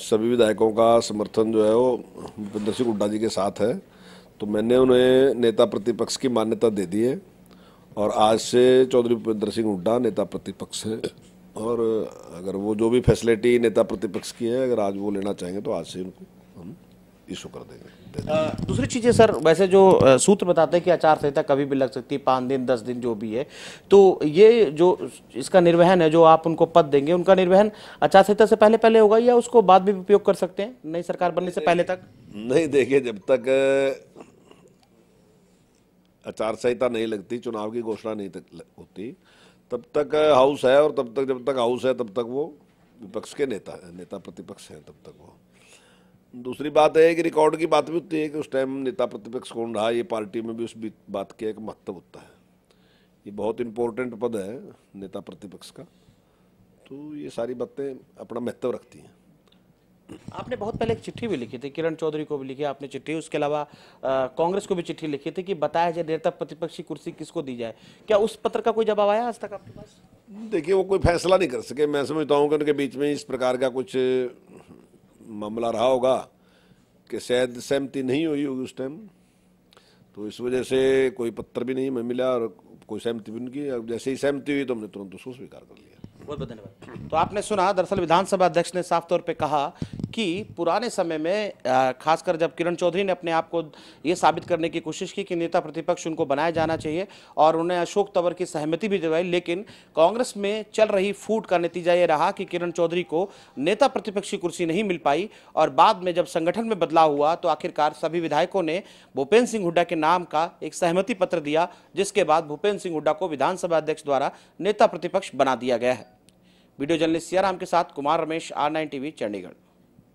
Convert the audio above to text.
सभी विधायकों का समर्थन जो है वो भूपेंद्र सिंह हुड्डा जी के साथ है तो मैंने उन्हें नेता प्रतिपक्ष की मान्यता दे दी है और आज से चौधरी भूपेंद्र सिंह हुड्डा नेता प्रतिपक्ष है और अगर वो जो भी फैसिलिटी नेता प्रतिपक्ष की है अगर आज वो लेना चाहेंगे तो आज से उनको इशू कर देंगे दूसरी चीज़ें सर वैसे जो सूत्र बताते हैं कि आचार संहिता कभी भी लग सकती है पाँच दिन दस दिन जो भी है तो ये जो इसका निर्वहन है जो आप उनको पद देंगे उनका निर्वहन आचार संहिता से पहले पहले होगा या उसको बाद में उपयोग कर सकते हैं नई सरकार बनने से पहले तक नहीं देखिए जब तक आचार संहिता नहीं लगती चुनाव की घोषणा नहीं तक होती तब तक हाउस है और तब तक जब तक हाउस है तब तक वो विपक्ष के नेता है नेता प्रतिपक्ष हैं तब तक वो दूसरी बात है कि रिकॉर्ड की बात भी होती है कि उस टाइम नेता प्रतिपक्ष कौन रहा ये पार्टी में भी उस बात के एक महत्व होता है ये बहुत इम्पोर्टेंट पद है नेता प्रतिपक्ष का तो ये सारी बातें अपना महत्व रखती हैं आपने बहुत पहले एक चिट्ठी भी लिखी थी किरण चौधरी को भी लिखी आपने चिट्ठी उसके अलावा कांग्रेस को भी चिट्ठी लिखी थी कि बताया जाए नेता प्रतिपक्ष की कुर्सी किसको दी जाए क्या उस पत्र का कोई जवाब आया आज तक आपके पास देखिए वो कोई फैसला नहीं कर सके मैं समझता हूँ कि उनके बीच में इस प्रकार का कुछ मामला रहा होगा कि शायद सहमति नहीं हुई होगी उस टाइम तो इस वजह से कोई पत्थर भी नहीं मैं मिला और कोई सहमति भी उनकी जैसे ही सहमति हुई तो हमने तुरंत उसको स्वीकार कर लिया बहुत बहुत धन्यवाद तो आपने सुना दरअसल विधानसभा अध्यक्ष ने साफ तौर पर कहा क्योंकि पुराने समय में खासकर जब किरण चौधरी ने अपने आप को ये साबित करने की कोशिश की कि नेता प्रतिपक्ष उनको बनाया जाना चाहिए और उन्हें अशोक तंवर की सहमति भी दिलवाई लेकिन कांग्रेस में चल रही फूट का नतीजा ये रहा कि किरण चौधरी को नेता प्रतिपक्ष की कुर्सी नहीं मिल पाई और बाद में जब संगठन में बदलाव हुआ तो आखिरकार सभी विधायकों ने भूपेंद्र सिंह हुड्डा के नाम का एक सहमति पत्र दिया जिसके बाद भूपेंद्र सिंह हुड्डा को विधानसभा अध्यक्ष द्वारा नेता प्रतिपक्ष बना दिया गया है वीडियो जर्नलिस्ट सियाराम के साथ Kumar Ramesh R nine TV Chandigarh